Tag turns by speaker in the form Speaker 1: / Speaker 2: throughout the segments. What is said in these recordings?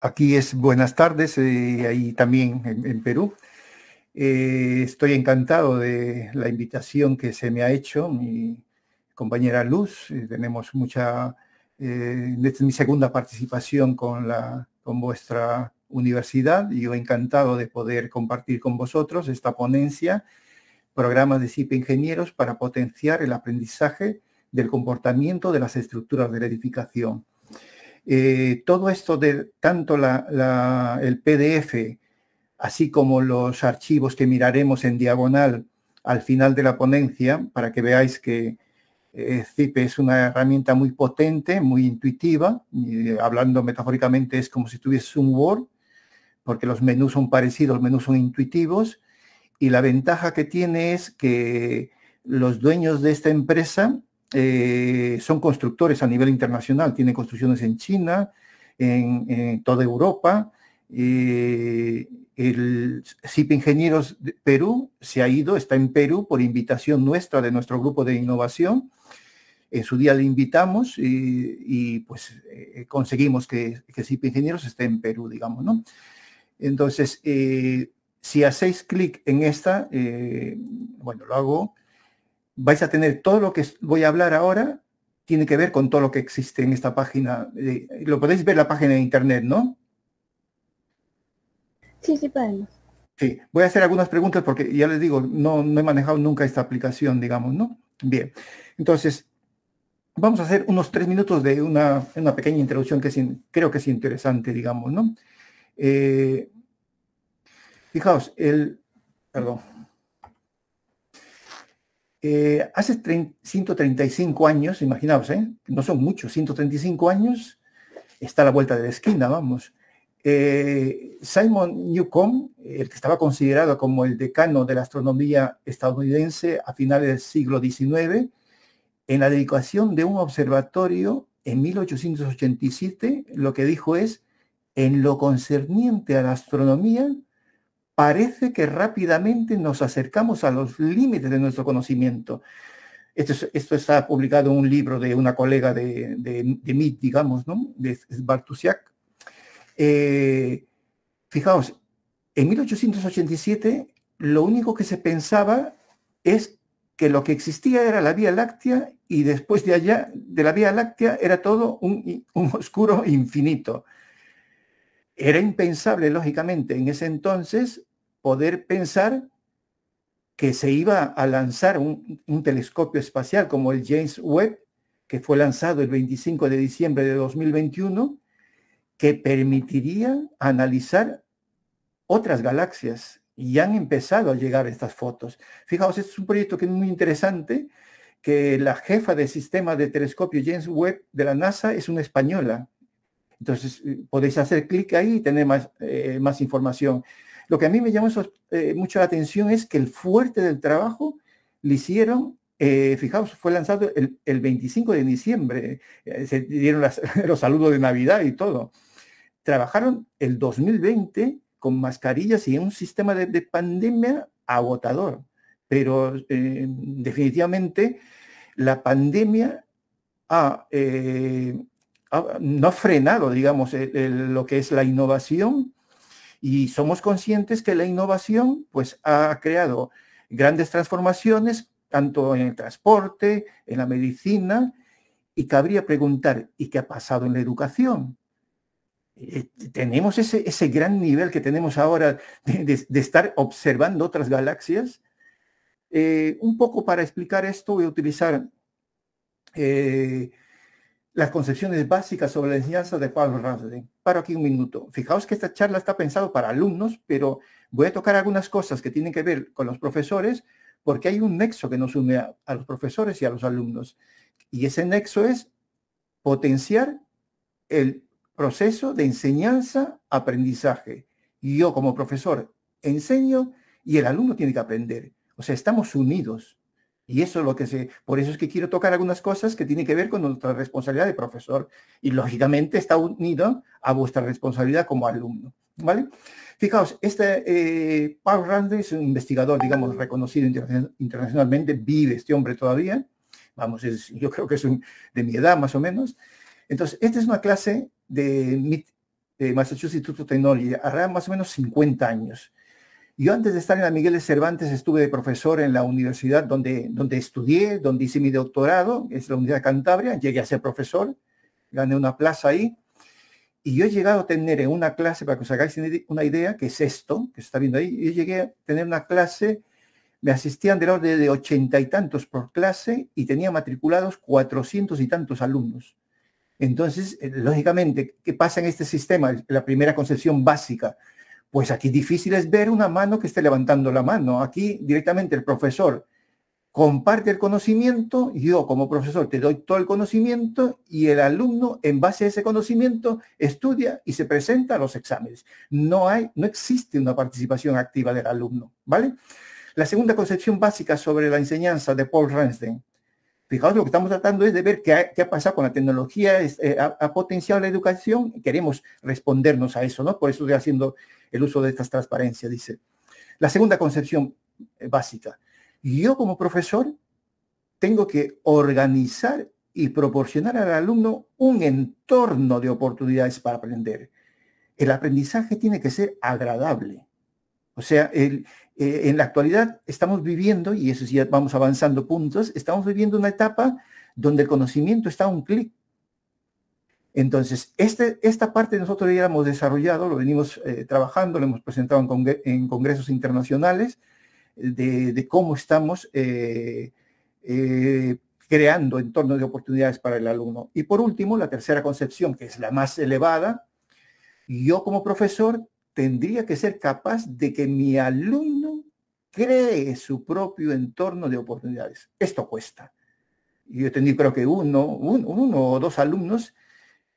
Speaker 1: Aquí es buenas tardes, y eh, ahí también en, Perú. Eh, estoy encantado de la invitación que se me ha hecho mi compañera Luz. Eh, tenemos mucha, es mi segunda participación con, la, con vuestra universidad y yo encantado de poder compartir con vosotros esta ponencia, programas de CIP Ingenieros para potenciar el aprendizaje del comportamiento de las estructuras de la edificación. Eh, todo esto de tanto el PDF, así como los archivos que miraremos en diagonal al final de la ponencia, para que veáis que CIPE eh, es una herramienta muy potente, muy intuitiva, eh, hablando metafóricamente es como si tuviese un Word, porque los menús son parecidos, los menús son intuitivos, y la ventaja que tiene es que los dueños de esta empresa eh, son constructores a nivel internacional, tienen construcciones en China, en, toda Europa. Eh, el CIP Ingenieros Perú se ha ido, está en Perú por invitación nuestra de nuestro grupo de innovación. En su día le invitamos eh, y, pues conseguimos que, que, CIP Ingenieros esté en Perú, digamos, ¿no? Entonces, si hacéis clic en esta, bueno, lo hago, vais a tener todo lo que voy a hablar ahora, tiene que ver con todo lo que existe en esta página. lo podéis ver la página de internet, ¿no? Sí, sí podemos. Sí, voy a hacer algunas preguntas porque ya les digo, no, no he manejado nunca esta aplicación, digamos, ¿no? Bien, entonces, vamos a hacer unos tres minutos de una, pequeña introducción que creo que es interesante, digamos, ¿no? Eh, fijaos, el... Perdón. Eh, hace 135 años, imaginaos, ¿eh? no son muchos, 135 años, está a la vuelta de la esquina, vamos. Eh, Simon Newcomb, el que estaba considerado como el decano de la astronomía estadounidense a finales del siglo XIX, en la dedicación de un observatorio en 1887, lo que dijo es, en lo concerniente a la astronomía, parece que rápidamente nos acercamos a los límites de nuestro conocimiento. Esto, está publicado en un libro de una colega de, mí, digamos, ¿no? de Bartusiak. Eh, fijaos, en 1887 lo único que se pensaba es que lo que existía era la Vía Láctea y después de allá, de la Vía Láctea, era todo un oscuro infinito. Era impensable, lógicamente, en ese entonces poder pensar que se iba a lanzar un, telescopio espacial como el James Webb, que fue lanzado el 25 de diciembre de 2021, que permitiría analizar otras galaxias. Y han empezado a llegar estas fotos. Fijaos, este es un proyecto que es muy interesante, que la jefa del sistema de telescopio James Webb de la NASA es una española. Entonces, eh, podéis hacer clic ahí y tener más, eh, más información. Lo que a mí me llamó eh, mucho la atención es que el fuerte del trabajo le hicieron, eh, fijaos, fue lanzado el, 25 de diciembre, eh, se dieron los saludos de Navidad y todo. Trabajaron el 2020 con mascarillas y en un sistema de, pandemia agotador, pero definitivamente la pandemia no ha frenado, digamos, lo que es la innovación y somos conscientes que la innovación pues ha creado grandes transformaciones, tanto en el transporte, en la medicina, y cabría preguntar, ¿y qué ha pasado en la educación? Eh, ¿Tenemos ese, gran nivel que tenemos ahora de, estar observando otras galaxias? Eh, un poco para explicar esto voy a utilizar eh, las concepciones básicas sobre la enseñanza de Pablo Ramsden. Paro aquí un minuto. Fijaos que esta charla está pensado para alumnos, pero voy a tocar algunas cosas que tienen que ver con los profesores, porque hay un nexo que nos une a, a los profesores y a los alumnos. Y ese nexo es potenciar el proceso de enseñanza-aprendizaje. Yo como profesor enseño y el alumno tiene que aprender. O sea, estamos unidos. Y eso es lo que sé. por eso es que quiero tocar algunas cosas que tienen que ver con nuestra responsabilidad de profesor y lógicamente está unido a vuestra responsabilidad como alumno, ¿vale? Fijaos, este eh, Paul Rand es un investigador, digamos, reconocido internacionalmente, vive este hombre todavía, vamos, yo creo que es un, de mi edad más o menos. Entonces, esta es una clase de, de Massachusetts Institute of Technology, hará más o menos 50 años. Yo antes de estar en la Miguel de Cervantes estuve de profesor en la universidad donde, donde estudié, donde hice mi doctorado, es la Universidad de Cantabria, llegué a ser profesor, gané una plaza ahí. Y yo he llegado a tener en una clase, para que os hagáis una idea, que es esto, que se está viendo ahí, yo llegué a tener una clase, me asistían del orden de ochenta y tantos por clase y tenía matriculados cuatrocientos y tantos alumnos. Entonces, eh, lógicamente, ¿qué pasa en este sistema? La primera concepción básica, pues aquí difícil es ver una mano que esté levantando la mano. Aquí directamente el profesor comparte el conocimiento, yo como profesor te doy todo el conocimiento y el alumno en base a ese conocimiento estudia y se presenta a los exámenes. No hay, no existe una participación activa del alumno, ¿vale? La segunda concepción básica sobre la enseñanza de Paul Ransden Fijaos, lo que estamos tratando es de ver qué ha, pasado con la tecnología, eh, ha, potenciado la educación, y queremos respondernos a eso, ¿no? Por eso estoy haciendo el uso de estas transparencias, dice. La segunda concepción eh, básica. Yo como profesor tengo que organizar y proporcionar al alumno un entorno de oportunidades para aprender. El aprendizaje tiene que ser agradable. O sea, el, eh, en la actualidad estamos viviendo, y eso sí ya vamos avanzando puntos, estamos viviendo una etapa donde el conocimiento está a un clic. Entonces, este, esta parte nosotros ya hemos desarrollado, lo venimos eh, trabajando, lo hemos presentado en, congresos internacionales, eh, de, cómo estamos creando entornos de oportunidades para el alumno. Y por último, la tercera concepción, que es la más elevada, yo como profesor tendría que ser capaz de que mi alumno cree su propio entorno de oportunidades. Esto cuesta. Yo tenía creo que uno, uno o dos alumnos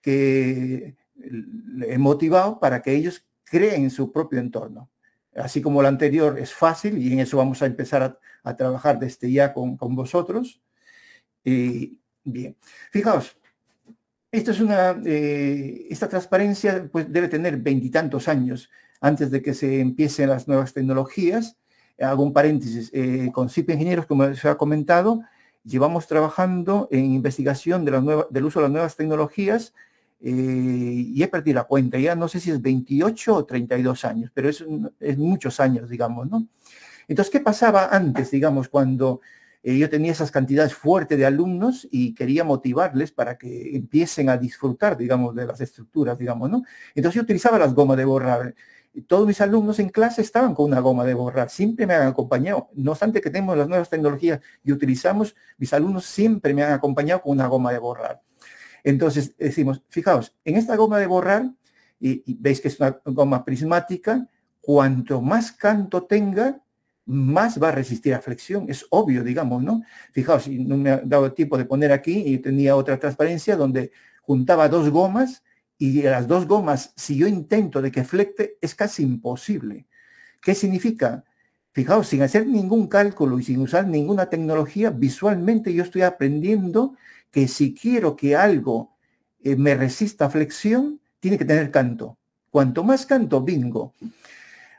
Speaker 1: que he motivado para que ellos creen su propio entorno. Así como lo anterior es fácil y en eso vamos a empezar a, trabajar desde ya con, vosotros. bien, fijaos, eh, esta transparencia pues, debe tener veintitantos años antes de que se empiecen las nuevas tecnologías hago un paréntesis, eh, con CIP Ingenieros, como se ha comentado, llevamos trabajando en investigación del uso de las nuevas tecnologías eh, y he perdido la cuenta, ya no sé si es 28 o 32 años, pero es, muchos años, digamos, ¿no? Entonces, ¿qué pasaba antes, digamos, cuando eh, yo tenía esas cantidades fuertes de alumnos y quería motivarles para que empiecen a disfrutar, digamos, de las estructuras, digamos, ¿no? Entonces yo utilizaba las gomas de borrar todos mis alumnos en clase estaban con una goma de borrar, siempre me han acompañado. No obstante que tenemos las nuevas tecnologías y utilizamos, mis alumnos siempre me han acompañado con una goma de borrar. Entonces decimos, fijaos, en esta goma de borrar, y, veis que es una goma prismática, cuanto más canto tenga, más va a resistir a flexión, es obvio, digamos, ¿no? Fijaos, no me ha dado tiempo de poner aquí y tenía otra transparencia donde juntaba dos gomas y las dos gomas, si yo intento de que flecte, es casi imposible. ¿Qué significa? Fijaos, sin hacer ningún cálculo y sin usar ninguna tecnología, visualmente yo estoy aprendiendo que si quiero que algo eh, me resista flexión, tiene que tener canto. Cuanto más canto, bingo.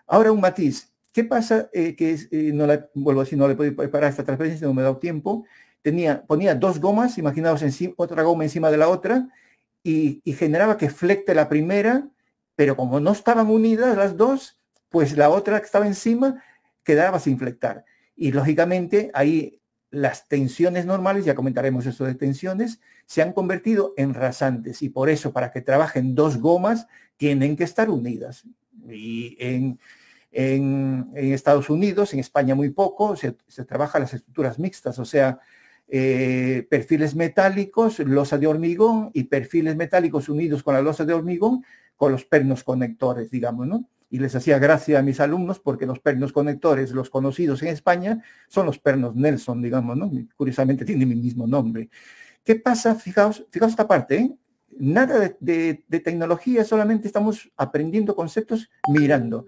Speaker 1: Ahora un matiz. ¿Qué pasa? Eh, que eh, no la, vuelvo así, no le puedo parar esta transferencia, no me he dado tiempo. Tenía, ponía dos gomas, imaginaos otra goma encima de la otra, y, generaba que flecte la primera, pero como no estaban unidas las dos, pues la otra que estaba encima quedaba sin flectar. Y lógicamente ahí las tensiones normales, ya comentaremos eso de tensiones, se han convertido en rasantes y por eso para que trabajen dos gomas tienen que estar unidas. Y en, Estados Unidos, en España muy poco, se, se trabajan las estructuras mixtas, o sea, eh, perfiles metálicos, losa de hormigón y perfiles metálicos unidos con la losa de hormigón con los pernos conectores, digamos, ¿no? Y les hacía gracia a mis alumnos porque los pernos conectores, los conocidos en España, son los pernos Nelson, digamos, ¿no? Curiosamente tiene mi mismo nombre. ¿Qué pasa? Fijaos, fijaos esta parte, ¿eh? Nada de tecnología, solamente estamos aprendiendo conceptos mirando.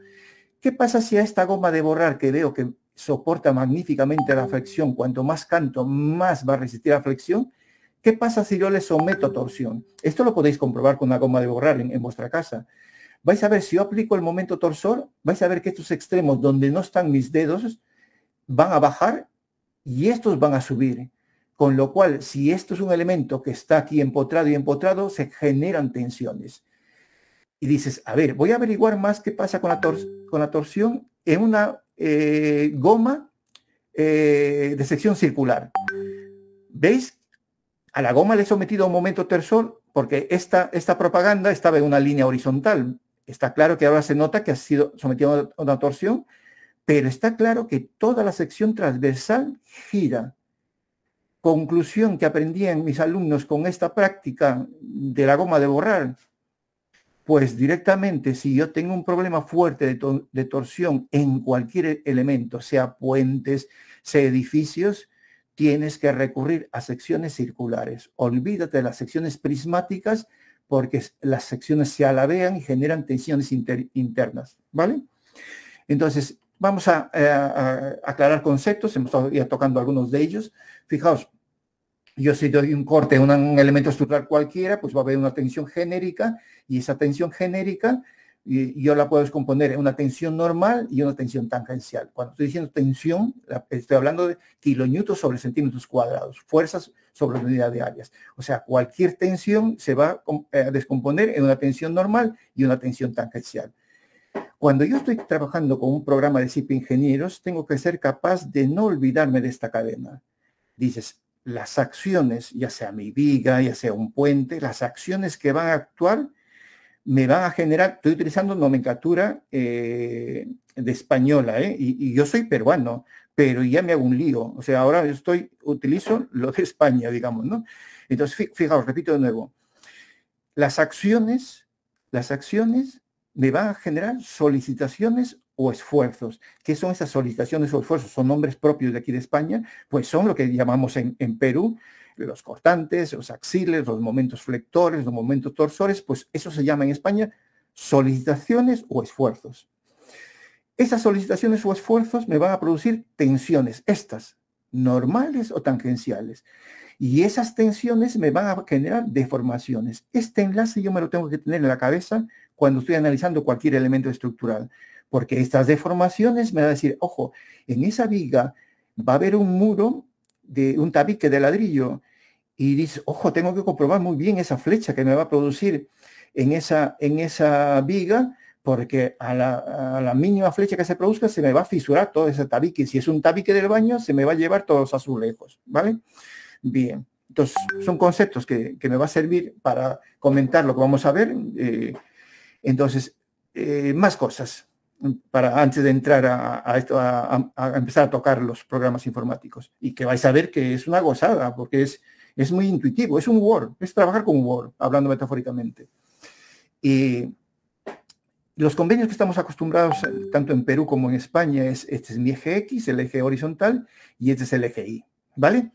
Speaker 1: ¿Qué pasa si a esta goma de borrar que veo que soporta magníficamente la flexión, cuanto más canto, más va a resistir la flexión. ¿Qué pasa si yo le someto a torsión? Esto lo podéis comprobar con una goma de borrar en, vuestra casa. Vais a ver, si yo aplico el momento torsor, vais a ver que estos extremos donde no están mis dedos van a bajar y estos van a subir. Con lo cual, si esto es un elemento que está aquí empotrado y empotrado, se generan tensiones. Y dices, a ver, voy a averiguar más qué pasa con la, con la torsión en una eh, goma eh, de sección circular. ¿Veis? A la goma le he sometido un momento tersor porque esta, esta propaganda estaba en una línea horizontal. Está claro que ahora se nota que ha sido sometido a una torsión, pero está claro que toda la sección transversal gira. Conclusión que aprendían mis alumnos con esta práctica de la goma de borrar, pues directamente, si yo tengo un problema fuerte de, torsión en cualquier e-, elemento, sea puentes, sea edificios, tienes que recurrir a secciones circulares. Olvídate de las secciones prismáticas porque las secciones se alabean y generan tensiones internas, ¿vale? Entonces, vamos eh, a, a aclarar conceptos, hemos estado ya tocando algunos de ellos. Fijaos, yo si doy un corte, un, un elemento estructural cualquiera, pues va a haber una tensión genérica y esa tensión genérica yo la puedo descomponer en una tensión normal y una tensión tangencial. Cuando estoy diciendo tensión, estoy hablando de kilonewtons sobre centímetros cuadrados, fuerzas sobre unidad de áreas. O sea, cualquier tensión se va eh, a descomponer en una tensión normal y una tensión tangencial. Cuando yo estoy trabajando con un programa de CIP ingenieros, tengo que ser capaz de no olvidarme de esta cadena. Dices, las acciones, ya sea mi viga, ya sea un puente, las acciones que van a actuar me van a generar, estoy utilizando nomenclatura eh, de española, eh, y, yo soy peruano, pero ya me hago un lío. O sea, ahora estoy, utilizo lo de España, digamos, ¿no? Entonces, fijaos, repito de nuevo, las acciones, las acciones me va a generar solicitaciones o esfuerzos. ¿Qué son esas solicitaciones o esfuerzos? Son nombres propios de aquí de España, pues son lo que llamamos en, en Perú los cortantes, los axiles, los momentos flectores, los momentos torsores, pues eso se llama en España solicitaciones o esfuerzos. Esas solicitaciones o esfuerzos me van a producir tensiones, estas, normales o tangenciales. Y esas tensiones me van a generar deformaciones. Este enlace yo me lo tengo que tener en la cabeza cuando estoy analizando cualquier elemento estructural, porque estas deformaciones me van a decir, ojo, en esa viga va a haber un muro de un tabique de ladrillo y dice, ojo, tengo que comprobar muy bien esa flecha que me va a producir en esa, en esa viga, porque a la, mínima flecha que se produzca se me va a fisurar todo ese tabique. y Si es un tabique del baño, se me va a llevar todos los azulejos, ¿vale? Bien, entonces son conceptos que, me va a servir para comentar lo que vamos a ver. Eh, entonces, eh, más cosas mm, para antes de entrar a, esto, a, empezar a tocar los programas informáticos. Y que vais a ver que es una gozada, porque es, es muy intuitivo, es un Word, es trabajar con Word, hablando metafóricamente. Y los convenios que estamos acostumbrados, eh, tanto en Perú como en España, es este es mi eje X, el eje horizontal, y este es el eje Y, ¿vale?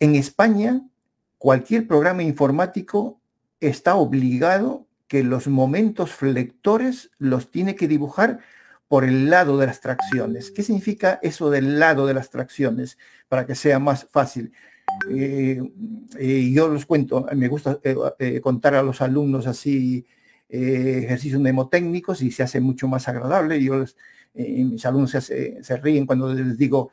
Speaker 1: En España, cualquier programa informático está obligado que los momentos flectores los tiene que dibujar por el lado de las tracciones. ¿Qué significa eso del lado de las tracciones? Para que sea más fácil. Eh, eh, yo los cuento, me gusta eh, contar a los alumnos así ejercicios mnemotécnicos y se hace mucho más agradable. Yo mis alumnos se, ríen cuando les digo,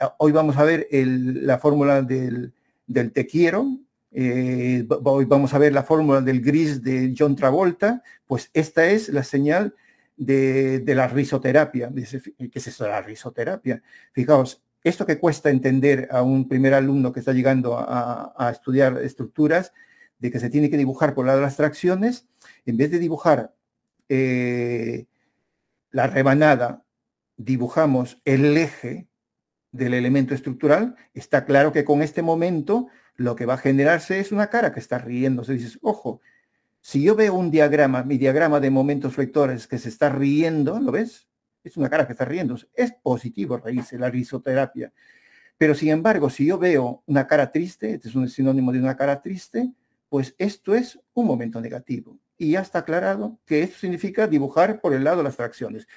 Speaker 1: ah, hoy vamos a ver la fórmula del, del te quiero, eh, hoy vamos a ver la fórmula del gris de John Travolta, pues esta es la señal de, la risoterapia. ¿Qué es eso de la risoterapia? Fijaos, esto que cuesta entender a un primer alumno que está llegando a, estudiar estructuras, de que se tiene que dibujar por las tracciones, en vez de dibujar eh, la rebanada, dibujamos el eje del elemento estructural, está claro que con este momento lo que va a generarse es una cara que está riéndose. Dices, ojo, si yo veo un diagrama, mi diagrama de momentos lectores que se está riendo, ¿lo ves? Es una cara que está riendo. Es positivo reírse, la risoterapia. Pero sin embargo, si yo veo una cara triste, este es un sinónimo de una cara triste, pues esto es un momento negativo y ya está aclarado que esto significa dibujar por el lado las fracciones.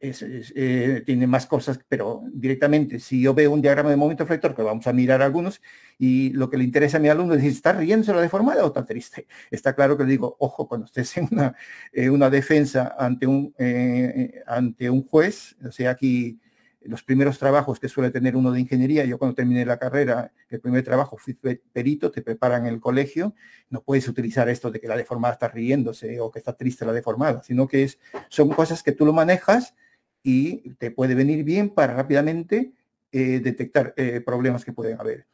Speaker 1: Eh, tiene más cosas, pero directamente, si yo veo un diagrama de momento flector, que vamos a mirar algunos, y lo que le interesa a mi alumno es si está riéndose la deformada o está triste. Está claro que le digo, ojo, cuando usted en una, eh, una defensa ante un, eh, ante un juez, o sea, aquí los primeros trabajos que suele tener uno de ingeniería, yo cuando terminé la carrera, el primer trabajo fui perito, te preparan en el colegio, no puedes utilizar esto de que la deformada está riéndose o que está triste la deformada, sino que es, son cosas que tú lo manejas y te puede venir bien para rápidamente eh, detectar eh, problemas que pueden haber.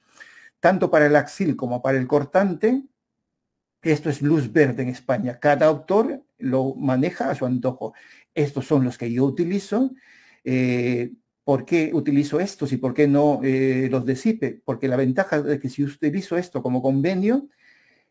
Speaker 1: Tanto para el axil como para el cortante, esto es luz verde en España. Cada autor lo maneja a su antojo. Estos son los que yo utilizo. Eh, ¿Por qué utilizo estos y por qué no eh, los de Porque la ventaja es que si utilizo esto como convenio,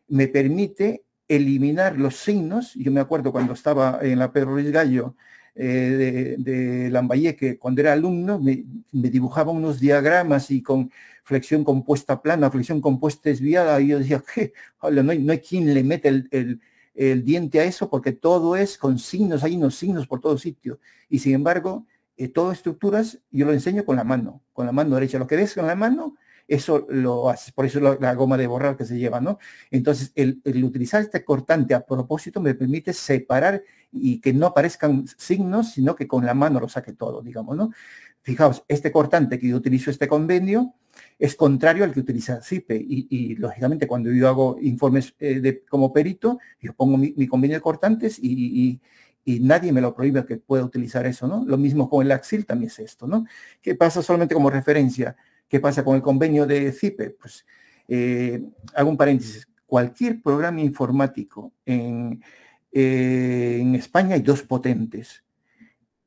Speaker 1: me permite eliminar los signos. Yo me acuerdo cuando estaba en la Pedro Luis Gallo eh, de, de, Lambayeque, cuando era alumno, me, dibujaba unos diagramas y con flexión compuesta plana, flexión compuesta desviada, y yo decía, ¿qué? no, hay, quien le mete el, el diente a eso porque todo es con signos, hay unos signos por todo sitio. Y sin embargo, eh, todas todo estructuras, yo lo enseño con la mano, con la mano derecha. Lo que ves con la mano, eso lo haces. Por eso la, goma de borrar que se lleva, ¿no? Entonces, el, utilizar este cortante a propósito me permite separar y que no aparezcan signos, sino que con la mano lo saque todo, digamos, ¿no? Fijaos, este cortante que yo utilizo, este convenio, es contrario al que utiliza CIPE. Y, lógicamente, cuando yo hago informes eh, de, como perito, yo pongo mi, convenio de cortantes y y nadie me lo prohíbe que pueda utilizar eso, ¿no? Lo mismo con el Axil también es esto, ¿no? ¿Qué pasa solamente como referencia? ¿Qué pasa con el convenio de CIPE? Pues eh, hago un paréntesis. Cualquier programa informático eh, en, España hay dos potentes,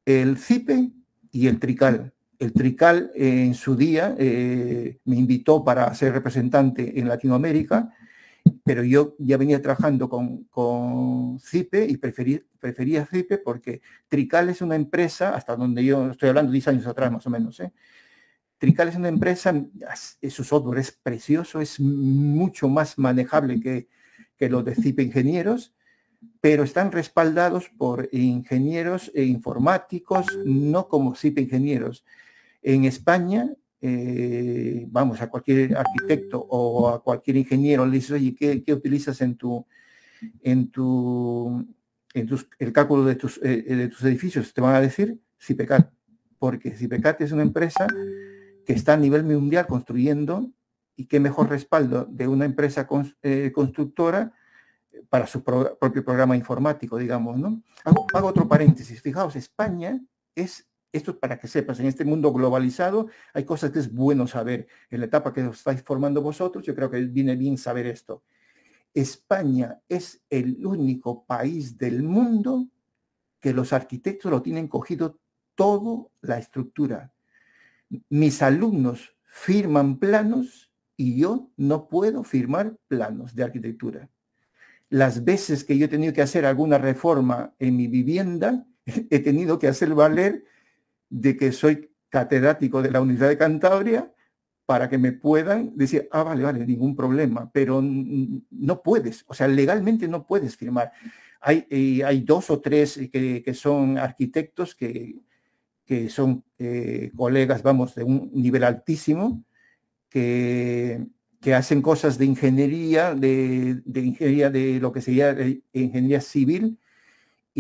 Speaker 1: el CIPE y el TRICAL. El TRICAL eh, en su día me invitó para ser representante en Latinoamérica pero yo ya venía trabajando con, con CIPE y prefería CIPE porque Trical es una empresa, hasta donde yo estoy hablando 10 años atrás más o menos, ¿eh? Trical es una empresa, su software es precioso, es mucho más manejable que, que los de CIPE Ingenieros, pero están respaldados por ingenieros e informáticos, no como CIPE Ingenieros. En España, eh, vamos, a cualquier arquitecto o a cualquier ingeniero, le dices, oye, ¿qué, utilizas en tu, en tu, en el cálculo de tus, eh, eh, de tus edificios? Te van a decir CIPECAT, porque CIPECAT es una empresa que está a nivel mundial construyendo y qué mejor respaldo de una empresa constructora para su propio programa informático, digamos, ¿no? Hago, hago otro paréntesis. Fijaos, España es esto es para que sepas, en este mundo globalizado hay cosas que es bueno saber. En la etapa que os estáis formando vosotros, yo creo que viene bien saber esto. España es el único país del mundo que los arquitectos lo tienen cogido toda la estructura. Mis alumnos firman planos y yo no puedo firmar planos de arquitectura. Las veces que yo he tenido que hacer alguna reforma en mi vivienda, he tenido que hacer valer de que soy catedrático de la Unidad de Cantabria para que me puedan decir, ah, vale, vale, ningún problema, pero no puedes, o sea, legalmente no puedes firmar. Hay, eh, hay dos o tres que, son arquitectos que, que son eh, colegas, vamos, de un nivel altísimo, que, que hacen cosas de ingeniería, de, de, ingeniería de lo que sería eh, ingeniería civil,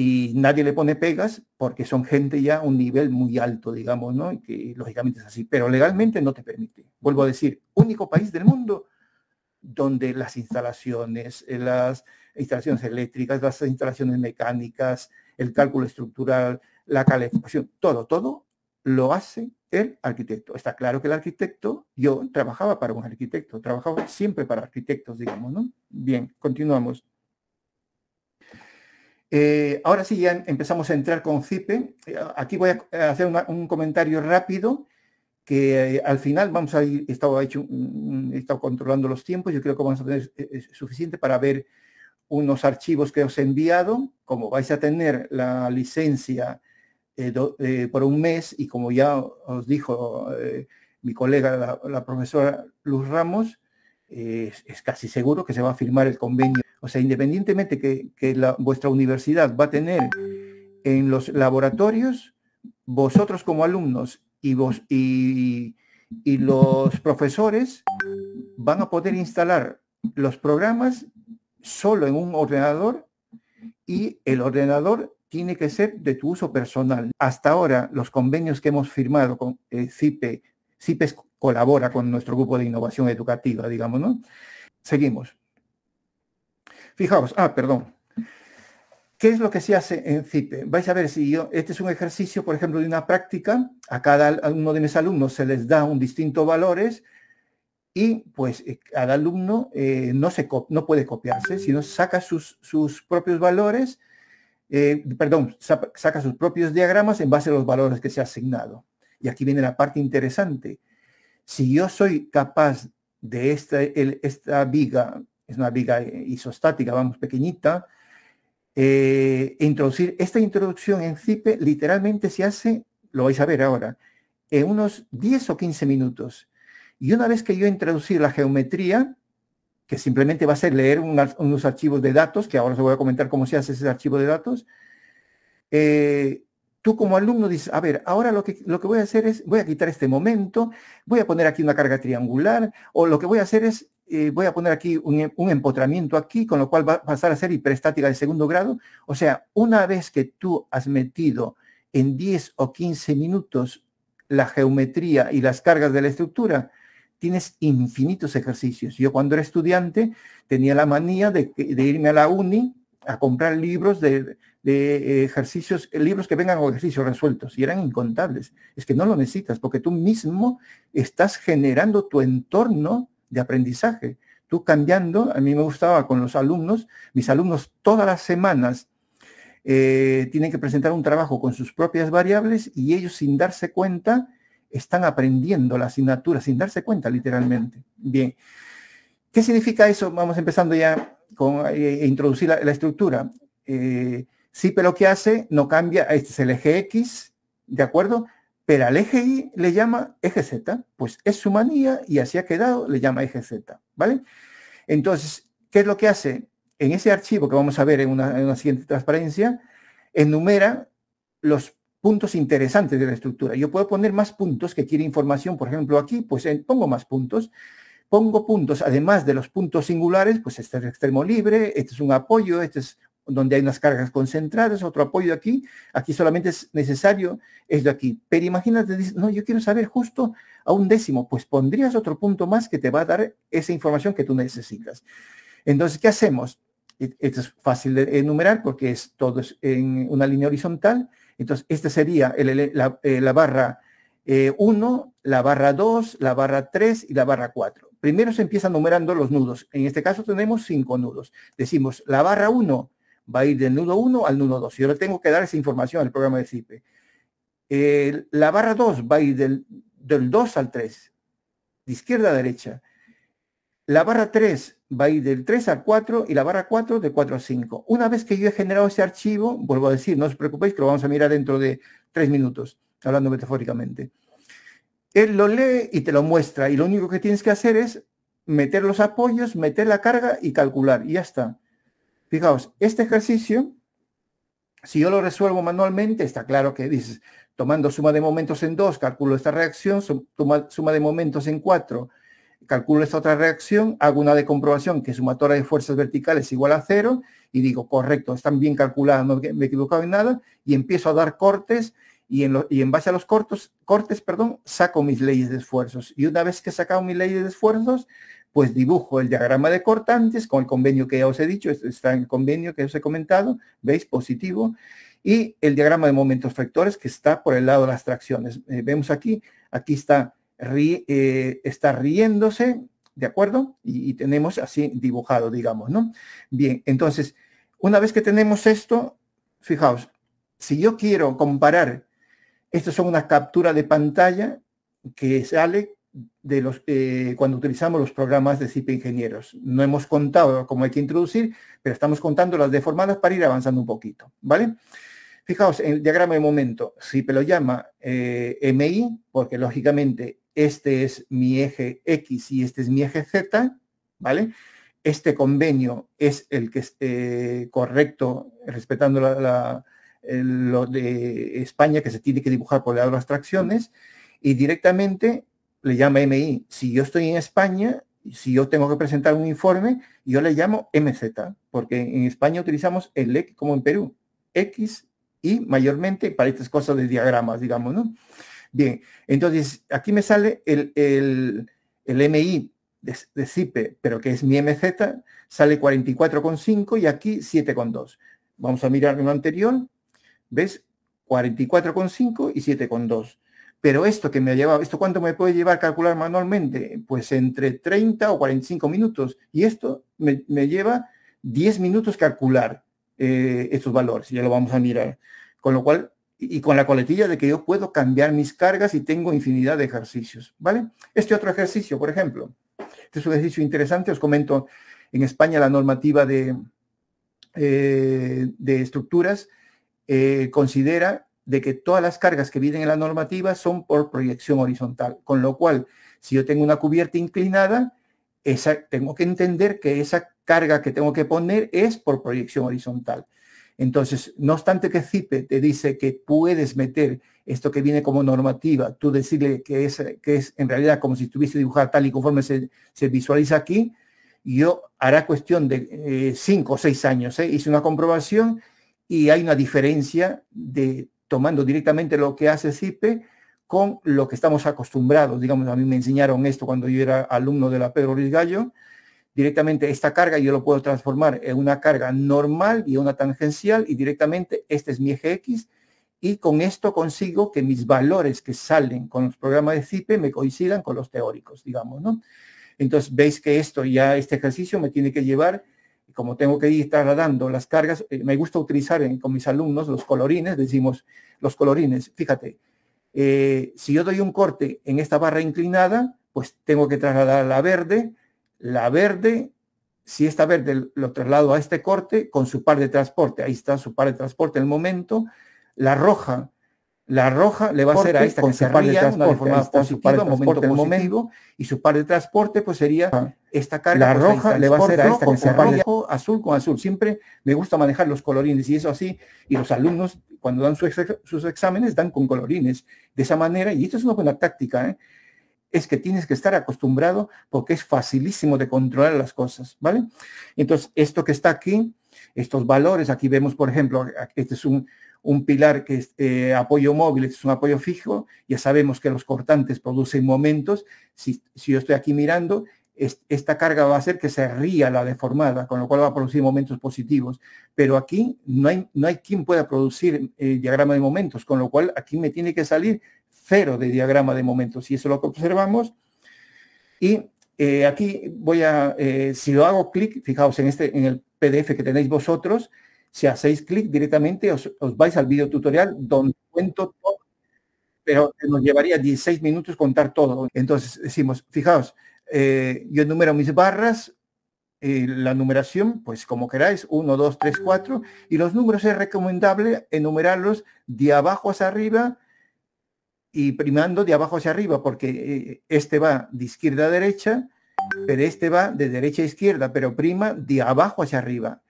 Speaker 1: y nadie le pone pegas porque son gente ya a un nivel muy alto, digamos, ¿no? Y que lógicamente es así, pero legalmente no te permite. Vuelvo a decir, único país del mundo donde las instalaciones, eh, las instalaciones eléctricas, las instalaciones mecánicas, el cálculo estructural, la calefacción, todo, todo lo hace el arquitecto. Está claro que el arquitecto, yo trabajaba para un arquitecto, trabajaba siempre para arquitectos, digamos, ¿no? Bien, continuamos. Eh, ahora sí, ya empezamos a entrar con CIPE. Eh, aquí voy a hacer un comentario rápido que eh, al final vamos a ir, he estado, hecho, estado controlando los tiempos, yo creo que vamos a tener suficiente para ver unos archivos que os he enviado, como vais a tener la licencia por un mes y como ya os dijo mi colega, la, profesora Luz Ramos, es casi seguro que se va a firmar el convenio o sea, independientemente que, vuestra universidad va a tener en los laboratorios, vosotros como alumnos y, vos, y, los profesores van a poder instalar los programas solo en un ordenador y el ordenador tiene que ser de tu uso personal. Hasta ahora, los convenios que hemos firmado con CIPE, eh, CIPE, CIPES colabora con nuestro grupo de innovación educativa, digamos, ¿no? Seguimos. Fijaos, ah, perdón. ¿Qué es lo que se hace en CIPE? Vais a ver si yo, este es un ejercicio, por ejemplo, de una práctica. A cada uno de mis alumnos se les da un distinto valores y pues eh, cada alumno eh, no, se no puede copiarse, sino saca sus, propios valores, eh, perdón, saca sus propios diagramas en base a los valores que se ha asignado. Y aquí viene la parte interesante. Si yo soy capaz de esta, esta viga es una viga eh, isostática, vamos, pequeñita, eh, introducir, esta introducción en CIPE literalmente se hace, lo vais a ver ahora, en unos 10 o 15 minutos. Y una vez que yo introducir la geometría, que simplemente va a ser leer unos archivos de datos, que ahora os voy a comentar cómo se hace ese archivo de datos, eh, tú como alumno dices, a ver, ahora lo que, lo que voy a hacer es, voy a quitar este momento, voy a poner aquí una carga triangular, o lo que voy a hacer es eh, voy a poner aquí un, empotramiento aquí, con lo cual va a pasar a ser hiperestática de segundo grado. O sea, una vez que tú has metido en 10 o 15 minutos la geometría y las cargas de la estructura, tienes infinitos ejercicios. Yo cuando era estudiante tenía la manía de, irme a la uni a comprar libros de, de eh, ejercicios, libros que vengan con ejercicios resueltos, y eran incontables. Es que no lo necesitas, porque tú mismo estás generando tu entorno de aprendizaje. Tú cambiando, a mí me gustaba con los alumnos, mis alumnos todas las semanas eh, tienen que presentar un trabajo con sus propias variables y ellos sin darse cuenta están aprendiendo la asignatura, sin darse cuenta literalmente. Bien, ¿qué significa eso? Vamos empezando ya con eh, e introducir la, estructura. Eh, sí, pero ¿qué hace? No cambia, este es el eje X, ¿de acuerdo? Pero al eje Y le llama eje Z, pues es su manía y así ha quedado, le llama eje Z, ¿vale? Entonces, ¿qué es lo que hace? En ese archivo que vamos a ver en una, siguiente transparencia, enumera los puntos interesantes de la estructura. Yo puedo poner más puntos que quiere información, por ejemplo, aquí, pues eh, pongo más puntos, pongo puntos, además de los puntos singulares, pues este es extremo libre, este es un apoyo, este es donde hay unas cargas concentradas, otro apoyo aquí, aquí solamente es necesario es de aquí. Pero imagínate, no, yo quiero saber justo a un décimo, pues pondrías otro punto más que te va a dar esa información que tú necesitas. Entonces, ¿qué hacemos? E-, esto es fácil de enumerar porque es todo en una línea horizontal. Entonces, esta sería eh, la, barra 1, eh, la barra 2, la barra 3 y la barra 4. Primero se empieza numerando los nudos. En este caso tenemos cinco nudos. Decimos la barra 1, va a ir del nudo 1 al nudo 2. Yo le tengo que dar esa información al programa de CIPE. la barra 2 va a ir del, del 2 al 3, de izquierda a derecha. La barra 3 va a ir del 3 al 4 y la barra 4 de 4 a 5. Una vez que yo he generado ese archivo, vuelvo a decir, no os preocupéis que lo vamos a mirar dentro de 3 minutos, hablando metafóricamente. Él lo lee y te lo muestra y lo único que tienes que hacer es meter los apoyos, meter la carga y calcular y ya está. Fijaos, este ejercicio, si yo lo resuelvo manualmente, está claro que dices, tomando suma de momentos en 2, calculo esta reacción, suma, suma de momentos en 4, calculo esta otra reacción, hago una de comprobación, que sumatoria de fuerzas verticales es igual a 0 y digo, correcto, están bien calculadas, no me he equivocado en nada, y empiezo a dar cortes y en, base a los cortes, perdón, saco mis leyes de esfuerzos. Y una vez que he sacado mis leyes de esfuerzos, pues dibujo el diagrama de cortantes con el convenio que ya os he dicho, está en el convenio que os he comentado, veis, positivo, y el diagrama de momentos factores que está por el lado de las tracciones. Eh, vemos aquí, aquí está, eh, está riéndose, ¿de acuerdo? Y, tenemos así dibujado, digamos, ¿no? Bien, entonces, una vez que tenemos esto, fijaos, si yo quiero comparar, estas son una captura de pantalla que sale de los, eh, cuando utilizamos los programas de CIP Ingenieros. No hemos contado cómo hay que introducir, pero estamos contando las deformadas para ir avanzando un poquito, ¿vale? Fijaos, en el diagrama de momento, si lo llama eh, MI, porque lógicamente este es mi eje X y este es mi eje Z, ¿vale? Este convenio es el que es eh, correcto, respetando la, lo de España, que se tiene que dibujar por las abstracciones, y directamente le llama MI. Si yo estoy en España, si yo tengo que presentar un informe, yo le llamo MZ, porque en España utilizamos el X e como en Perú, X y mayormente para estas cosas de diagramas, digamos, ¿no? Bien, entonces aquí me sale el, el, MI de, de, CIPE, pero que es mi MZ, sale 44,5 y aquí 7,2. Vamos a mirar lo anterior, ¿ves? 44,5 y 7,2. Pero esto que me lleva, ¿esto cuánto me puede llevar a calcular manualmente? Pues entre 30 o 45 minutos. Y esto me, lleva 10 minutos calcular eh, estos valores. Ya lo vamos a mirar. Con lo cual, y, con la coletilla de que yo puedo cambiar mis cargas y tengo infinidad de ejercicios. ¿Vale? Este otro ejercicio, por ejemplo. Este es un ejercicio interesante. Os comento, en España la normativa de, eh, de estructuras eh, considera de que todas las cargas que vienen en la normativa son por proyección horizontal, con lo cual, si yo tengo una cubierta inclinada, esa, tengo que entender que esa carga que tengo que poner es por proyección horizontal. Entonces, no obstante que CIPE te dice que puedes meter esto que viene como normativa, tú decirle que es, que es en realidad como si estuviese dibujada tal y conforme se, se visualiza aquí, yo hará cuestión de eh, cinco o seis años, ¿eh? hice una comprobación y hay una diferencia de tomando directamente lo que hace CIPE con lo que estamos acostumbrados. Digamos, a mí me enseñaron esto cuando yo era alumno de la Pedro Luis Gallo. Directamente esta carga yo lo puedo transformar en una carga normal y una tangencial y directamente este es mi eje X y con esto consigo que mis valores que salen con los programas de CIPE me coincidan con los teóricos, digamos, ¿no? Entonces veis que esto ya, este ejercicio me tiene que llevar como tengo que ir trasladando las cargas, eh, me gusta utilizar con mis alumnos los colorines, decimos los colorines, fíjate, eh, si yo doy un corte en esta barra inclinada, pues tengo que trasladar la verde, la verde, si esta verde lo traslado a este corte con su par de transporte, ahí está su par de transporte en el momento, la roja la roja le va a ser a esta que se una deformada positiva, momento positivo, y su par de transporte pues sería esta carga. La pues, roja le va a ser a esta que se azul con azul. Siempre me gusta manejar los colorines y eso así, y los alumnos cuando dan sus exámenes dan con colorines de esa manera, y esto es una buena táctica, ¿eh? es que tienes que estar acostumbrado porque es facilísimo de controlar las cosas, ¿vale? Entonces, esto que está aquí, estos valores, aquí vemos, por ejemplo, este es un, un pilar que es eh, apoyo móvil, este es un apoyo fijo, ya sabemos que los cortantes producen momentos, si, yo estoy aquí mirando, esta carga va a hacer que se ría la deformada, con lo cual va a producir momentos positivos, pero aquí no hay, no hay quien pueda producir eh, diagrama de momentos, con lo cual aquí me tiene que salir cero de diagrama de momentos, y eso es lo que observamos, y eh, aquí voy a, si lo hago clic, fijaos en, este, en el PDF que tenéis vosotros, si hacéis clic directamente, os, vais al video tutorial donde cuento todo, pero nos llevaría 16 minutos contar todo. Entonces decimos, fijaos, eh, yo enumero mis barras, eh, la numeración, pues como queráis, 1, 2, 3, 4, y los números es recomendable enumerarlos de abajo hacia arriba y primando de abajo hacia arriba, porque eh, este va de izquierda a derecha, pero este va de derecha a izquierda, pero prima de abajo hacia arriba.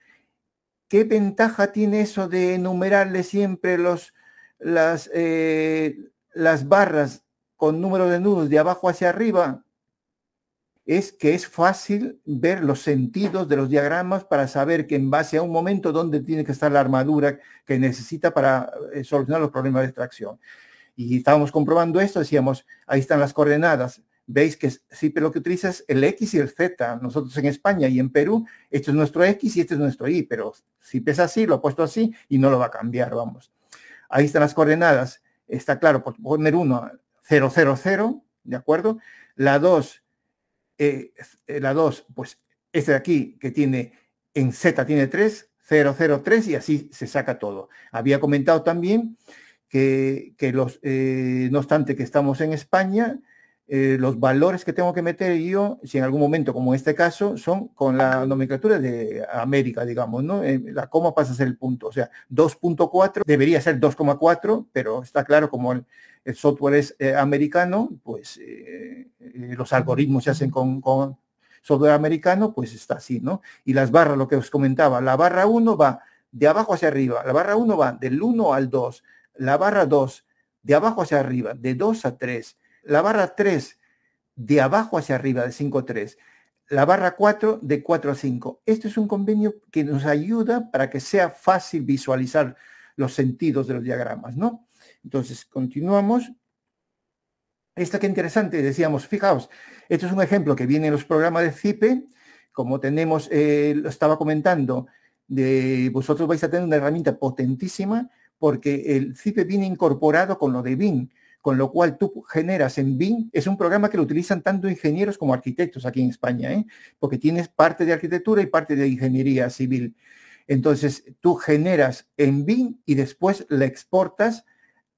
Speaker 1: ¿Qué ventaja tiene eso de enumerarle siempre los, las, eh, las barras con número de nudos de abajo hacia arriba? Es que es fácil ver los sentidos de los diagramas para saber que en base a un momento dónde tiene que estar la armadura que necesita para eh, solucionar los problemas de extracción. Y estábamos comprobando esto, decíamos, ahí están las coordenadas veis que sí, pero lo que utilizas el X y el Z. Nosotros en España y en Perú, esto es nuestro X y este es nuestro Y, pero si pesa así, lo ha puesto así y no lo va a cambiar, vamos. Ahí están las coordenadas. Está claro, poner uno, 0, 0, 0, ¿de acuerdo? La 2, eh, la 2, pues este de aquí que tiene en Z tiene 3, 0, 0, 3 y así se saca todo. Había comentado también que, que los, eh, no obstante que estamos en España, eh, los valores que tengo que meter yo, si en algún momento, como en este caso, son con la nomenclatura de América, digamos, ¿no? Eh, la coma pasa a ser el punto, o sea, 2.4 debería ser 2,4, pero está claro, como el, software es eh, americano, pues los algoritmos se hacen con, con, software americano, pues está así, ¿no? Y las barras, lo que os comentaba, la barra 1 va de abajo hacia arriba, la barra 1 va del 1 al 2, la barra 2 de abajo hacia arriba, de 2 a 3, la barra 3 de abajo hacia arriba, de 5 a 3. La barra 4 de 4 a 5. Esto es un convenio que nos ayuda para que sea fácil visualizar los sentidos de los diagramas, ¿no? Entonces, continuamos. Esta que interesante, decíamos, fijaos, esto es un ejemplo que viene en los programas de CIPE, como tenemos, eh, lo estaba comentando, de, vosotros vais a tener una herramienta potentísima porque el CIPE viene incorporado con lo de BIM con lo cual tú generas en BIM, es un programa que lo utilizan tanto ingenieros como arquitectos aquí en España, ¿eh? porque tienes parte de arquitectura y parte de ingeniería civil. Entonces, tú generas en BIM y después lo exportas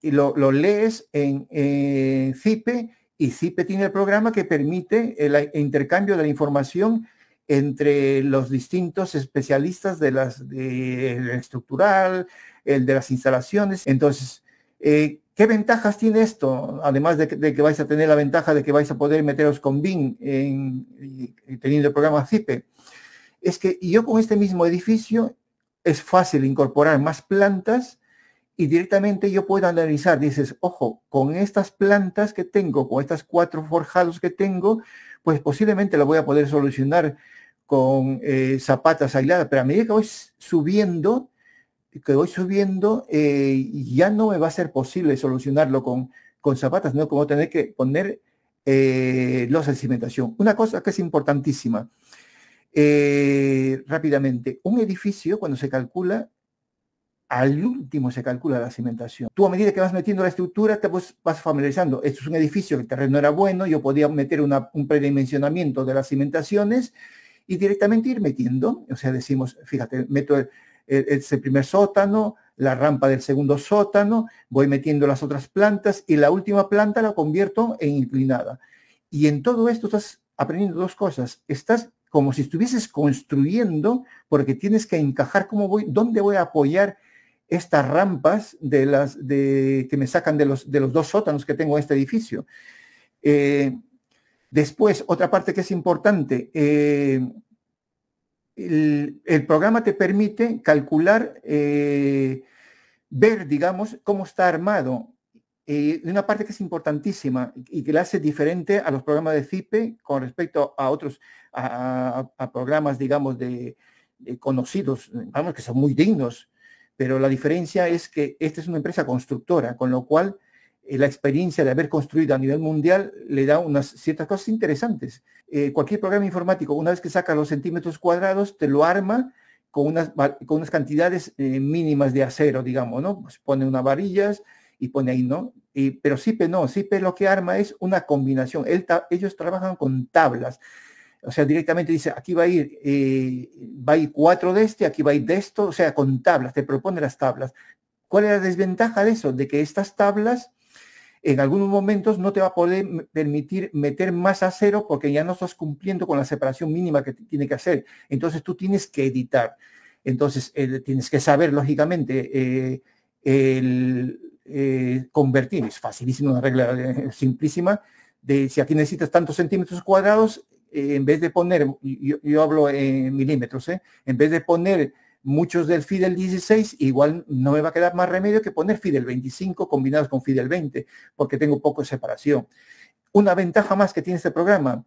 Speaker 1: y lo, lees en CIPE y CIPE tiene el programa que permite el intercambio de la información entre los distintos especialistas de las estructural, el de las instalaciones. Entonces, eh, ¿Qué ventajas tiene esto? Además de que, vais a tener la ventaja de que vais a poder meteros con BIM en, teniendo el programa CIPE. Es que yo con este mismo edificio es fácil incorporar más plantas y directamente yo puedo analizar, dices, ojo, con estas plantas que tengo, con estas cuatro forjados que tengo, pues posiblemente lo voy a poder solucionar con eh, zapatas aisladas, pero a medida que voy subiendo, que voy subiendo eh, ya no me va a ser posible solucionarlo con, con zapatas, no como tener que poner eh, los de cimentación. Una cosa que es importantísima. Eh, rápidamente, un edificio cuando se calcula, al último se calcula la cimentación. Tú a medida que vas metiendo la estructura te vas, familiarizando. Esto es un edificio el terreno era bueno, yo podía meter un predimensionamiento de las cimentaciones y directamente ir metiendo. O sea, decimos, fíjate, meto el el primer sótano, la rampa del segundo sótano, voy metiendo las otras plantas y la última planta la convierto en inclinada. Y en todo esto estás aprendiendo dos cosas. Estás como si estuvieses construyendo, porque tienes que encajar cómo voy, dónde voy a apoyar estas rampas de las de, que me sacan de los, de los dos sótanos que tengo en este edificio. Eh, después, otra parte que es importante, eh, el, programa te permite calcular, eh, ver, digamos, cómo está armado. Eh, una parte que es importantísima y que la hace diferente a los programas de CIPE con respecto a otros, a, programas, digamos, de, conocidos, vamos, que son muy dignos, pero la diferencia es que esta es una empresa constructora, con lo cual eh, la experiencia de haber construido a nivel mundial le da unas ciertas cosas interesantes. Eh, cualquier programa informático, una vez que saca los centímetros cuadrados, te lo arma con unas, con unas cantidades eh, mínimas de acero, digamos, ¿no? Pues pone unas varillas y pone ahí, ¿no? Y, pero SIPE no, SIPE lo que arma es una combinación. ellos trabajan con tablas. O sea, directamente dice, aquí va a ir, va a ir cuatro de este, aquí va a ir de esto, o sea, con tablas, te propone las tablas. ¿Cuál es la desventaja de eso? De que estas tablas en algunos momentos no te va a poder permitir meter más acero porque ya no estás cumpliendo con la separación mínima que tiene que hacer. Entonces tú tienes que editar. Entonces tienes que saber, lógicamente, eh, eh, convertir. Es facilísimo, una regla eh, simplísima. De si aquí necesitas tantos centímetros cuadrados, en vez de poner, yo, yo hablo en milímetros, en vez de poner muchos del Fidel 16, igual no me va a quedar más remedio que poner Fidel 25 combinados con Fidel 20, porque tengo poco separación. Una ventaja más que tiene este programa,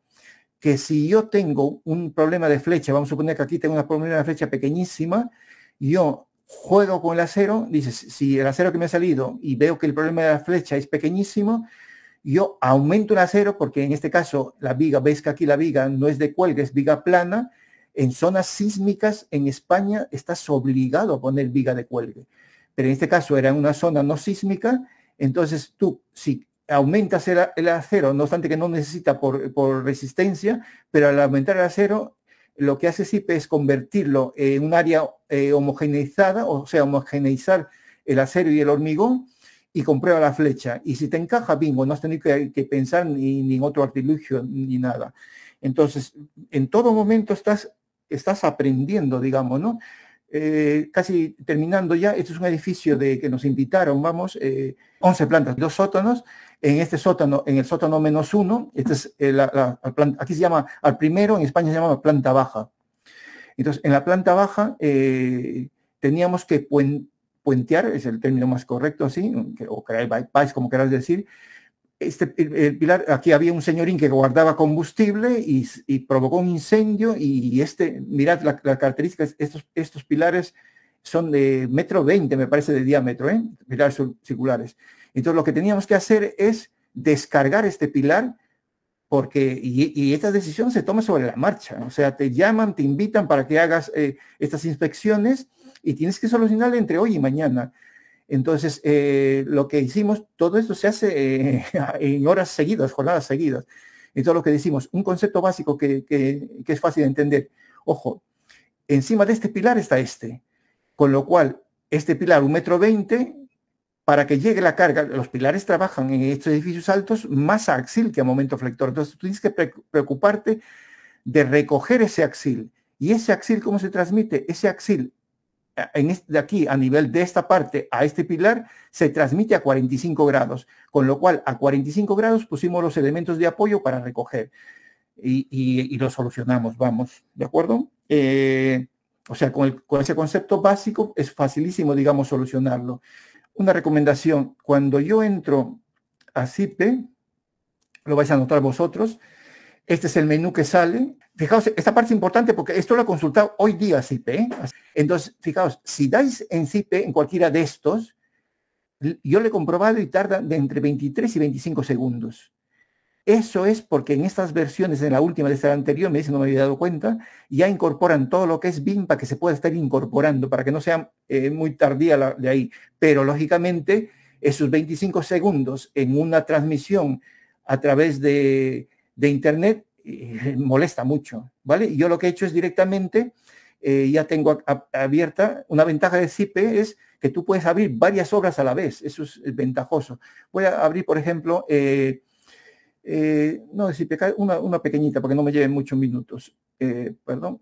Speaker 1: que si yo tengo un problema de flecha, vamos a suponer que aquí tengo un problema de flecha pequeñísima, yo juego con el acero, dices, si el acero que me ha salido y veo que el problema de la flecha es pequeñísimo, yo aumento el acero porque en este caso la viga, veis que aquí la viga no es de cuelga, es viga plana, en zonas sísmicas en España estás obligado a poner viga de cuelgue, pero en este caso era en una zona no sísmica, entonces tú, si aumentas el, acero, no obstante que no necesita por, resistencia, pero al aumentar el acero, lo que hace SIP es convertirlo en un área eh, homogeneizada, o sea, homogeneizar el acero y el hormigón, y comprueba la flecha. Y si te encaja, bingo, no has tenido que, pensar ni, ningún otro artilugio ni nada. Entonces, en todo momento estás estás aprendiendo, digamos, ¿no? Eh, casi terminando ya, este es un edificio de que nos invitaron, vamos, 11 eh, plantas, dos sótanos, en este sótano, en el sótano menos uno, este es eh, la, aquí se llama, al primero en España se llama planta baja. Entonces, en la planta baja teníamos que puentear, es el término más correcto así, o crear como queráis decir, este, el pilar, aquí había un señorín que guardaba combustible y, provocó un incendio y este, mirad las características, estos, pilares son de metro 20, me parece, de diámetro, ¿eh? pilares circulares. Entonces lo que teníamos que hacer es descargar este pilar porque, y, esta decisión se toma sobre la marcha, o sea, te llaman, te invitan para que hagas eh, estas inspecciones y tienes que solucionar entre hoy y mañana. Entonces, eh, lo que hicimos, todo esto se hace eh, en horas seguidas, jornadas seguidas. Entonces, todo lo que decimos, un concepto básico que, es fácil de entender. Ojo, encima de este pilar está este, con lo cual este pilar, un metro veinte, para que llegue la carga, los pilares trabajan en estos edificios altos más axil que a momento flector. Entonces, tú tienes que preocuparte de recoger ese axil. ¿Y ese axil cómo se transmite? Ese axil de aquí, a nivel de esta parte a este pilar, se transmite a 45 grados, con lo cual a 45 grados pusimos los elementos de apoyo para recoger y, y, lo solucionamos, vamos, ¿de acuerdo? Eh, o sea, con, con ese concepto básico es facilísimo, digamos, solucionarlo. Una recomendación, cuando yo entro a CIPE, lo vais a notar vosotros, este es el menú que sale. Fijaos, esta parte es importante porque esto lo he consultado hoy día CIPE. ¿eh? Entonces, fijaos, si dais en CIPE, en cualquiera de estos, yo le he comprobado y tarda de entre 23 y 25 segundos. Eso es porque en estas versiones, en la última de esta anterior, me dice, no me había dado cuenta, ya incorporan todo lo que es BIM para que se pueda estar incorporando, para que no sea eh, muy tardía la, de ahí. Pero lógicamente, esos 25 segundos en una transmisión a través de, de Internet eh, molesta mucho, ¿vale? yo lo que he hecho es directamente, eh, ya tengo abierta, una ventaja de CIPE es que tú puedes abrir varias obras a la vez, eso es ventajoso. Voy a abrir, por ejemplo, eh, no, de e, una, una, pequeñita, porque no me lleven muchos minutos, perdón,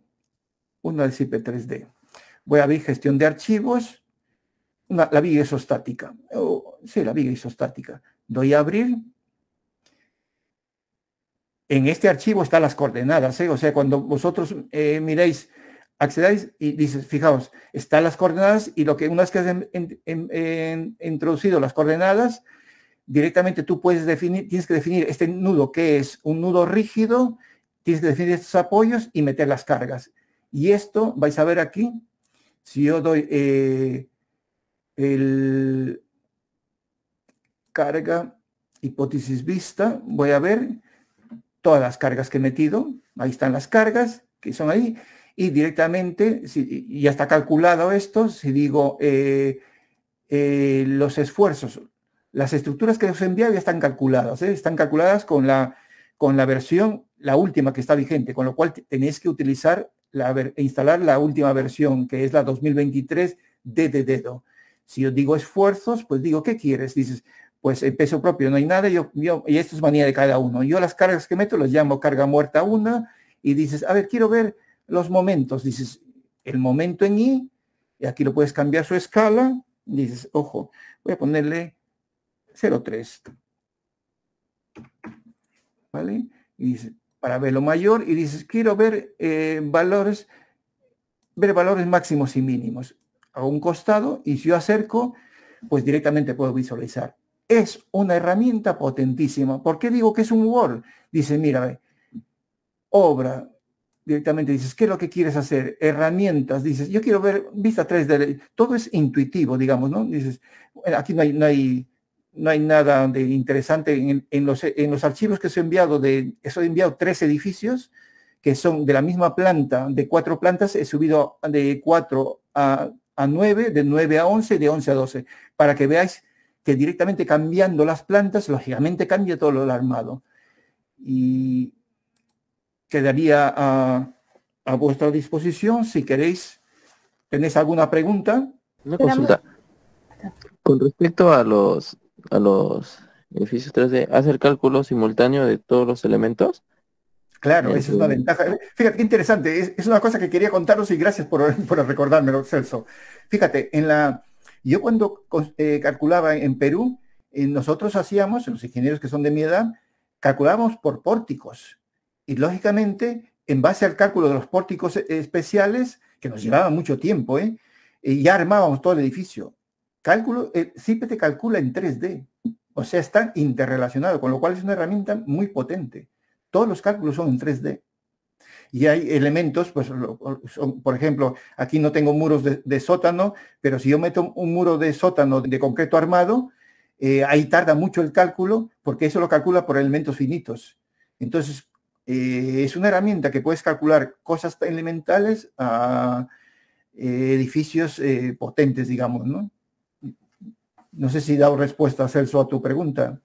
Speaker 1: una de CIPE 3D. Voy a abrir gestión de archivos, la viga isostática, sí, la viga isostática. Doy a abrir, en este archivo están las coordenadas, ¿eh? o sea, cuando vosotros eh, miréis, accedáis y dices, fijaos, están las coordenadas y lo que una vez que has em, em, introducido las coordenadas, directamente tú puedes definir, tienes que definir este nudo que es un nudo rígido, tienes que definir estos apoyos y meter las cargas. Y esto vais a ver aquí, si yo doy eh, el carga hipótesis vista, voy a ver todas las cargas que he metido, ahí están las cargas que son ahí, y directamente, ya está calculado esto, si digo eh, eh, los esfuerzos, las estructuras que os he enviado ya están calculadas, ¿eh? están calculadas con la, con la versión, la última que está vigente, con lo cual tenéis que utilizar e instalar la última versión, que es la 2023 de dedo. Si yo digo esfuerzos, pues digo, ¿qué quieres? Dices, pues el peso propio, no hay nada, y esto es manía de cada uno. Yo las cargas que meto las llamo carga muerta una, y dices, a ver, quiero ver los momentos, dices, el momento en Y, y aquí lo puedes cambiar su escala, dices, ojo, voy a ponerle 0,3. ¿Vale? Y dices, para ver lo mayor, y dices, quiero ver eh, valores, ver valores máximos y mínimos a un costado, y si yo acerco, pues directamente puedo visualizar es una herramienta potentísima. ¿Por qué digo que es un Word? Dice, mira, obra, directamente dices, ¿qué es lo que quieres hacer? Herramientas, dices, yo quiero ver vista 3D, todo es intuitivo, digamos, ¿no? Dices, aquí no hay, no hay, no hay nada de interesante en, los, en los archivos que se he enviado, de, eso he enviado tres edificios que son de la misma planta, de cuatro plantas, he subido de cuatro a, a 9, de nueve a 11, de once a doce para que veáis que directamente cambiando las plantas, lógicamente cambia todo lo armado. Y quedaría a, vuestra disposición si queréis, tenéis alguna pregunta. Una consulta. Con respecto a los a los edificios 3D, hacer cálculo simultáneo de todos los elementos? Claro, esa es una este, ventaja. Fíjate, qué interesante. Es, una cosa que quería contaros y gracias por, por recordármelo, Celso. Fíjate, en la, yo cuando eh, calculaba en Perú, eh, nosotros hacíamos, los ingenieros que son de mi edad, calculábamos por pórticos. Y lógicamente, en base al cálculo de los pórticos eh, especiales, que nos llevaba mucho tiempo, y ya armábamos todo el edificio. Cálculo, el te calcula en 3D. O sea, está interrelacionado, con lo cual es una herramienta muy potente. Todos los cálculos son en 3D. Y hay elementos, pues, por ejemplo, aquí no tengo muros de, sótano, pero si yo meto un muro de sótano de concreto armado, eh, ahí tarda mucho el cálculo, porque eso lo calcula por elementos finitos. Entonces, eh, es una herramienta que puedes calcular cosas elementales a eh, edificios potentes, digamos, ¿no? No sé si he dado respuesta, Celso, a tu pregunta.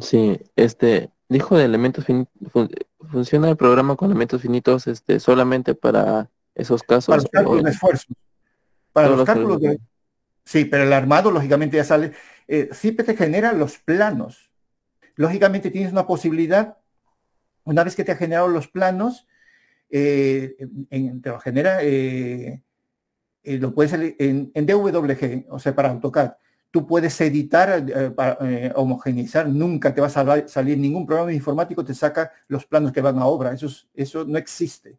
Speaker 1: Sí, este, dijo de elementos finitos, funciona el programa con elementos finitos este, solamente para esos casos. Para los cálculos de esfuerzo. Para cálculos de... Sí, pero el armado lógicamente ya sale, eh, siempre pues, te genera los planos. Lógicamente tienes una posibilidad, una vez que te ha generado los planos, eh, te lo genera, eh, eh, lo puedes en, en DWG, o sea, para AutoCAD tú puedes editar, eh, eh, para, eh, homogeneizar, nunca te va a salir ningún programa informático, te saca los planos que van a obra, eso, eso no existe.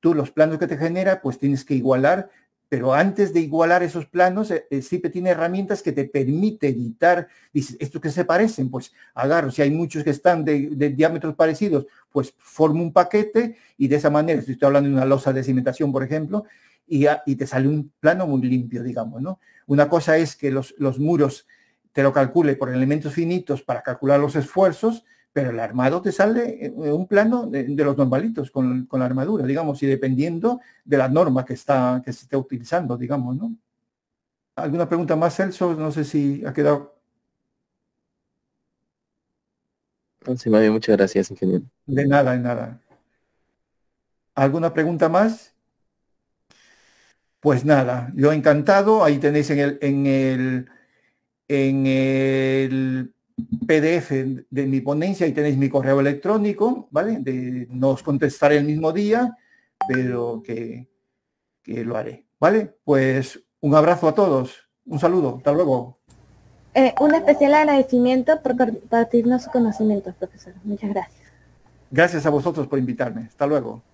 Speaker 1: Tú los planos que te genera, pues tienes que igualar, pero antes de igualar esos planos, el tiene herramientas que te permite editar, dices, estos que se parecen, pues agarro, si hay muchos que están de, diámetros parecidos, pues formo un paquete y de esa manera, si estoy hablando de una losa de cimentación, por ejemplo, y, te sale un plano muy limpio, digamos, ¿no? Una cosa es que los, muros te lo calcule por elementos finitos para calcular los esfuerzos, pero el armado te sale eh, un plano de, los normalitos con, la armadura, digamos, y dependiendo de la norma que, está, que se está utilizando, digamos, ¿no? ¿Alguna pregunta más, Celso? No sé si ha quedado... Sí, muchas gracias, ingeniero. De nada, de nada. ¿Alguna pregunta más? Pues nada, yo encantado. Ahí tenéis en el, en el, en PDF de mi ponencia, ahí tenéis mi correo electrónico, ¿vale? De, no os contestaré el mismo día, pero que, lo haré, ¿vale? Pues un abrazo a todos, un saludo, hasta luego. Eh, un especial agradecimiento por compartirnos su conocimiento, profesor. Muchas gracias. Gracias a vosotros por invitarme. Hasta luego.